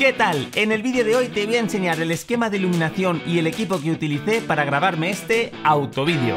¿Qué tal? En el vídeo de hoy te voy a enseñar el esquema de iluminación y el equipo que utilicé para grabarme este autovídeo.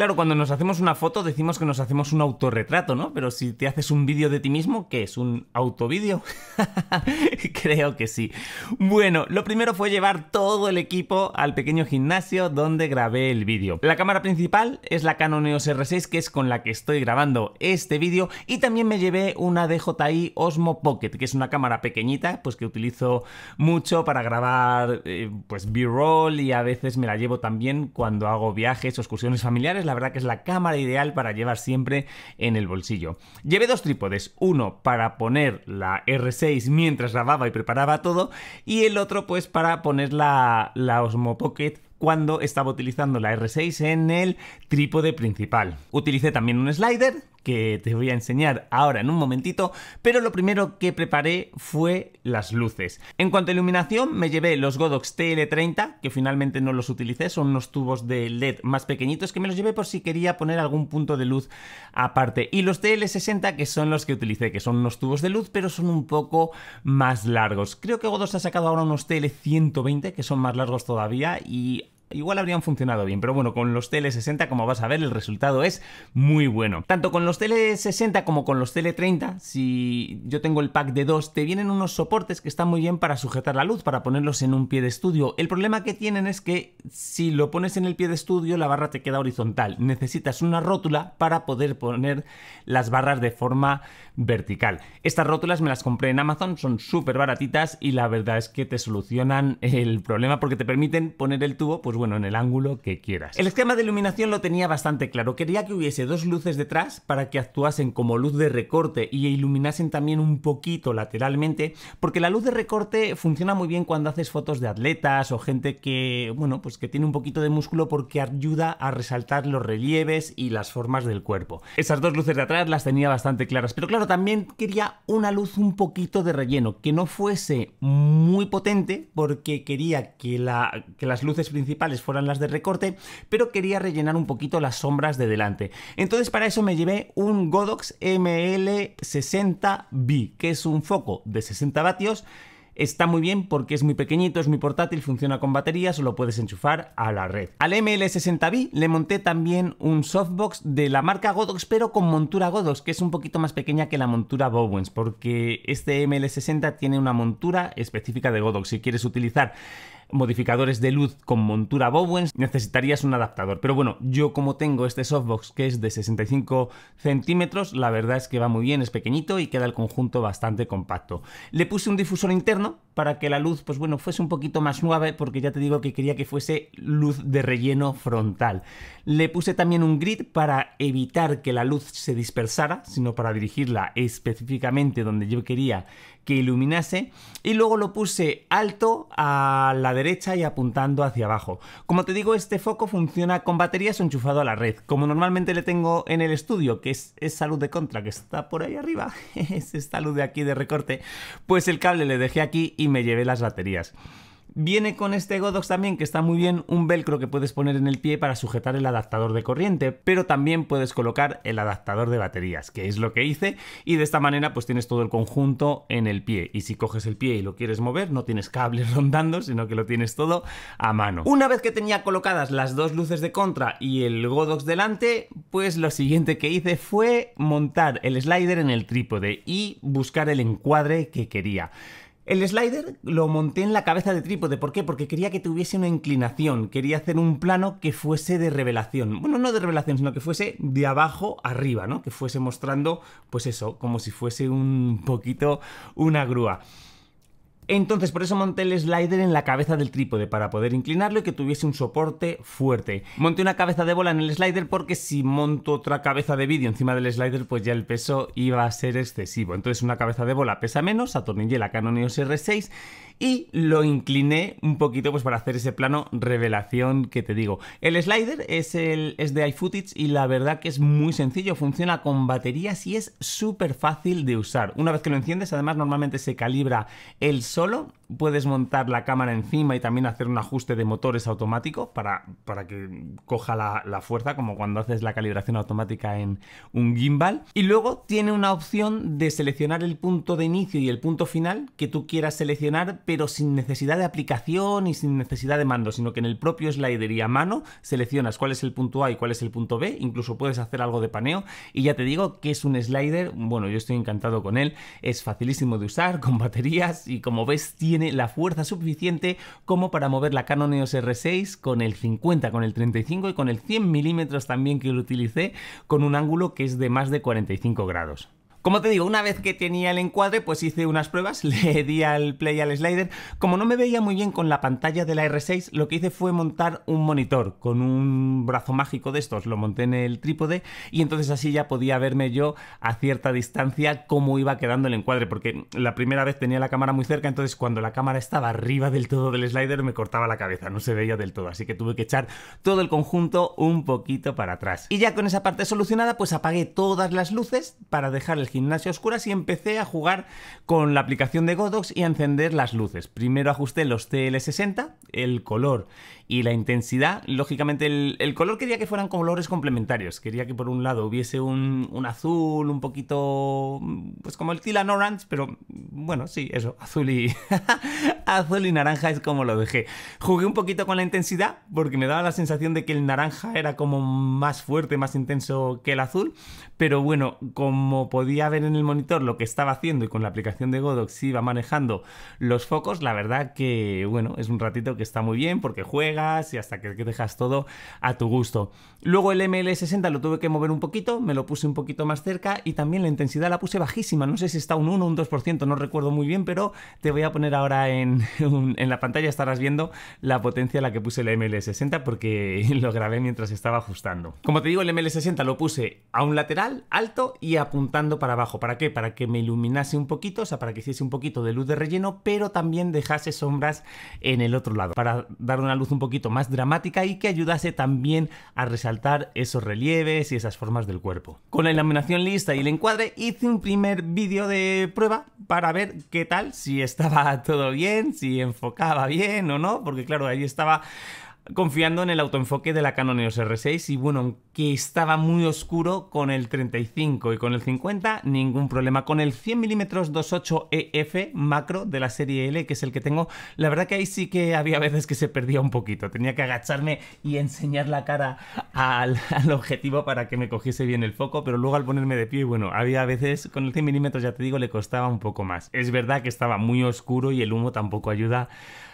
Claro, cuando nos hacemos una foto decimos que nos hacemos un autorretrato, ¿no? Pero si te haces un vídeo de ti mismo, ¿qué es? ¿Un autovídeo? Creo que sí. Bueno, lo primero fue llevar todo el equipo al pequeño gimnasio donde grabé el vídeo. La cámara principal es la Canon EOS R6, que es con la que estoy grabando este vídeo, y también me llevé una DJI Osmo Pocket, que es una cámara pequeñita, pues que utilizo mucho para grabar eh, pues B-roll y a veces me la llevo también cuando hago viajes o excursiones familiares la verdad que es la cámara ideal para llevar siempre en el bolsillo. Llevé dos trípodes, uno para poner la R6 mientras grababa y preparaba todo y el otro pues para poner la, la Osmo Pocket cuando estaba utilizando la R6 en el trípode principal. Utilicé también un slider que te voy a enseñar ahora en un momentito, pero lo primero que preparé fue las luces. En cuanto a iluminación, me llevé los Godox TL30, que finalmente no los utilicé, son unos tubos de LED más pequeñitos que me los llevé por si quería poner algún punto de luz aparte. Y los TL60, que son los que utilicé, que son unos tubos de luz, pero son un poco más largos. Creo que Godox ha sacado ahora unos TL120, que son más largos todavía, y igual habrían funcionado bien, pero bueno, con los tl 60, como vas a ver, el resultado es muy bueno. Tanto con los Tele 60 como con los Tele 30, si yo tengo el pack de dos, te vienen unos soportes que están muy bien para sujetar la luz, para ponerlos en un pie de estudio. El problema que tienen es que si lo pones en el pie de estudio, la barra te queda horizontal. Necesitas una rótula para poder poner las barras de forma vertical. Estas rótulas me las compré en Amazon, son súper baratitas y la verdad es que te solucionan el problema porque te permiten poner el tubo, pues bueno, en el ángulo que quieras. El esquema de iluminación lo tenía bastante claro. Quería que hubiese dos luces detrás para que actuasen como luz de recorte y iluminasen también un poquito lateralmente, porque la luz de recorte funciona muy bien cuando haces fotos de atletas o gente que, bueno, pues que tiene un poquito de músculo porque ayuda a resaltar los relieves y las formas del cuerpo. Esas dos luces de atrás las tenía bastante claras, pero claro, también quería una luz un poquito de relleno, que no fuese muy potente porque quería que, la, que las luces principales fueran las de recorte, pero quería rellenar un poquito las sombras de delante. Entonces para eso me llevé un Godox ML60B, que es un foco de 60 vatios está muy bien porque es muy pequeñito, es muy portátil, funciona con baterías o lo puedes enchufar a la red. Al ML60B le monté también un softbox de la marca Godox pero con montura Godox que es un poquito más pequeña que la montura Bowens porque este ML60 tiene una montura específica de Godox. Si quieres utilizar modificadores de luz con montura Bowens, necesitarías un adaptador. Pero bueno, yo como tengo este softbox que es de 65 centímetros, la verdad es que va muy bien, es pequeñito y queda el conjunto bastante compacto. Le puse un difusor interno para que la luz, pues bueno, fuese un poquito más suave, porque ya te digo que quería que fuese luz de relleno frontal. Le puse también un grid para evitar que la luz se dispersara, sino para dirigirla específicamente donde yo quería que iluminase. Y luego lo puse alto a la de derecha y apuntando hacia abajo. Como te digo, este foco funciona con baterías o enchufado a la red, como normalmente le tengo en el estudio, que es esa luz de contra que está por ahí arriba, es esta luz de aquí de recorte, pues el cable le dejé aquí y me llevé las baterías. Viene con este Godox también que está muy bien un velcro que puedes poner en el pie para sujetar el adaptador de corriente, pero también puedes colocar el adaptador de baterías, que es lo que hice, y de esta manera pues tienes todo el conjunto en el pie. Y si coges el pie y lo quieres mover, no tienes cables rondando, sino que lo tienes todo a mano. Una vez que tenía colocadas las dos luces de contra y el Godox delante, pues lo siguiente que hice fue montar el slider en el trípode y buscar el encuadre que quería. El slider lo monté en la cabeza de trípode. ¿Por qué? Porque quería que tuviese una inclinación. Quería hacer un plano que fuese de revelación. Bueno, no de revelación, sino que fuese de abajo arriba, ¿no? Que fuese mostrando, pues eso, como si fuese un poquito una grúa. Entonces, por eso monté el slider en la cabeza del trípode para poder inclinarlo y que tuviese un soporte fuerte. Monté una cabeza de bola en el slider porque si monto otra cabeza de vídeo encima del slider, pues ya el peso iba a ser excesivo. Entonces, una cabeza de bola pesa menos, atornillé la Canon EOS R6 y lo incliné un poquito pues para hacer ese plano revelación que te digo. El slider es, el, es de iFootage y la verdad que es muy sencillo, funciona con baterías y es súper fácil de usar. Una vez que lo enciendes, además normalmente se calibra el solo puedes montar la cámara encima y también hacer un ajuste de motores automático para, para que coja la, la, fuerza, como cuando haces la calibración automática en un gimbal. Y luego tiene una opción de seleccionar el punto de inicio y el punto final que tú quieras seleccionar, pero sin necesidad de aplicación y sin necesidad de mando, sino que en el propio slider y a mano seleccionas cuál es el punto A y cuál es el punto B, incluso puedes hacer algo de paneo. Y ya te digo que es un slider, bueno, yo estoy encantado con él, es facilísimo de usar, con baterías y como ves tiene tiene la fuerza suficiente como para mover la Canon EOS R6 con el 50, con el 35 y con el 100 milímetros también que lo utilicé, con un ángulo que es de más de 45 grados. Como te digo, una vez que tenía el encuadre, pues hice unas pruebas, le di al play al slider. Como no me veía muy bien con la pantalla de la R6, lo que hice fue montar un monitor con un brazo mágico de estos, lo monté en el trípode y entonces así ya podía verme yo a cierta distancia cómo iba quedando el encuadre, porque la primera vez tenía la cámara muy cerca, entonces cuando la cámara estaba arriba del todo del slider me cortaba la cabeza, no se veía del todo, así que tuve que echar todo el conjunto un poquito para atrás. Y ya con esa parte solucionada, pues apagué todas las luces para dejar el gimnasia oscuras y empecé a jugar con la aplicación de Godox y a encender las luces. Primero ajusté los TL60, el color y la intensidad. Lógicamente el, color quería que fueran colores complementarios. Quería que por un lado hubiese un, azul un poquito... pues como el Tila Orange, pero bueno, sí, eso, azul y... azul y naranja es como lo dejé. Jugué un poquito con la intensidad porque me daba la sensación de que el naranja era como más fuerte, más intenso que el azul, pero bueno, como podía a ver en el monitor lo que estaba haciendo y con la aplicación de Godox iba manejando los focos, la verdad que, bueno, es un ratito que está muy bien porque juegas y hasta que, dejas todo a tu gusto. Luego el ML60 lo tuve que mover un poquito, me lo puse un poquito más cerca y también la intensidad la puse bajísima, no sé si está un 1 o un 2%, no recuerdo muy bien, pero te voy a poner ahora en, en la pantalla, estarás viendo la potencia a la que puse el ML60 porque lo grabé mientras estaba ajustando. Como te digo, el ML60 lo puse a un lateral alto y apuntando para abajo. ¿Para qué? Para que me iluminase un poquito, o sea, para que hiciese un poquito de luz de relleno, pero también dejase sombras en el otro lado, para dar una luz un poquito más dramática y que ayudase también a resaltar esos relieves y esas formas del cuerpo. Con la iluminación lista y el encuadre hice un primer vídeo de prueba para ver qué tal, si estaba todo bien, si enfocaba bien o no, porque claro, ahí estaba confiando en el autoenfoque de la Canon EOS R6 y bueno, que estaba muy oscuro con el 35 y con el 50, ningún problema. Con el 100mm 2.8 EF macro de la serie L, que es el que tengo, la verdad que ahí sí que había veces que se perdía un poquito. Tenía que agacharme y enseñar la cara al, al objetivo para que me cogiese bien el foco, pero luego al ponerme de pie, bueno, había veces con el 100mm, ya te digo, le costaba un poco más. Es verdad que estaba muy oscuro y el humo tampoco ayuda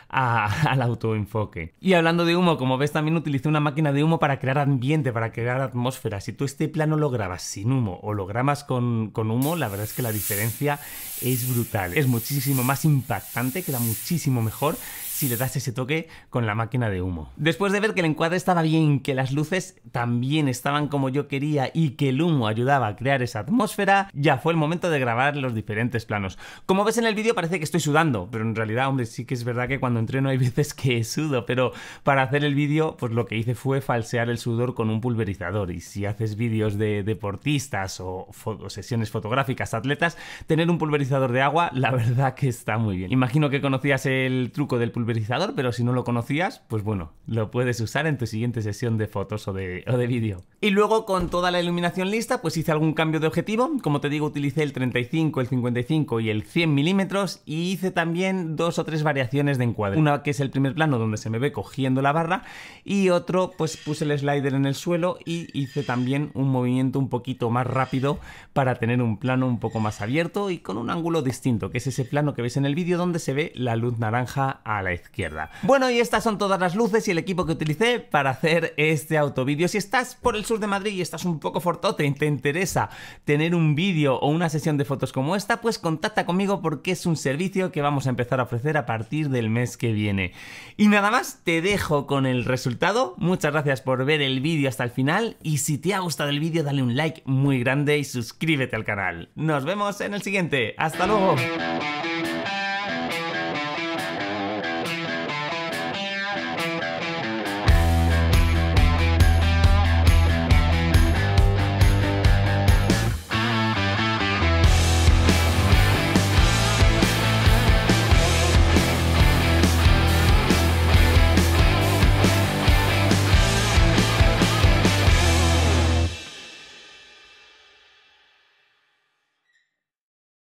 al autoenfoque. Y hablando de humo, como ves también utilicé una máquina de humo para crear ambiente, para crear atmósfera. Si tú este plano lo grabas sin humo o lo grabas con, con humo, la verdad es que la diferencia es brutal. Es muchísimo más impactante, queda muchísimo mejor si le das ese toque con la máquina de humo. Después de ver que el encuadre estaba bien, que las luces también estaban como yo quería y que el humo ayudaba a crear esa atmósfera, ya fue el momento de grabar los diferentes planos. Como ves en el vídeo parece que estoy sudando, pero en realidad, hombre, sí que es verdad que cuando entreno hay veces que sudo, pero para hacer el vídeo, pues lo que hice fue falsear el sudor con un pulverizador y si haces vídeos de deportistas o, sesiones fotográficas, atletas, tener un pulverizador de agua, la verdad que está muy bien. Imagino que conocías el truco del pulverizador pero si no lo conocías, pues bueno, lo puedes usar en tu siguiente sesión de fotos o de, vídeo. Y luego con toda la iluminación lista, pues hice algún cambio de objetivo. Como te digo, utilicé el 35, el 55 y el 100 milímetros y hice también dos o tres variaciones de encuadre. Una que es el primer plano donde se me ve cogiendo la barra y otro pues puse el slider en el suelo y hice también un movimiento un poquito más rápido para tener un plano un poco más abierto y con un ángulo distinto, que es ese plano que ves en el vídeo donde se ve la luz naranja a la izquierda. Bueno, y estas son todas las luces y el equipo que utilicé para hacer este autovídeo. Si estás por el sur de Madrid y estás un poco fortote y te interesa tener un vídeo o una sesión de fotos como esta, pues contacta conmigo porque es un servicio que vamos a empezar a ofrecer a partir del mes que viene. Y nada más, te dejo con el resultado. Muchas gracias por ver el vídeo hasta el final y si te ha gustado el vídeo dale un like muy grande y suscríbete al canal. Nos vemos en el siguiente. Hasta luego.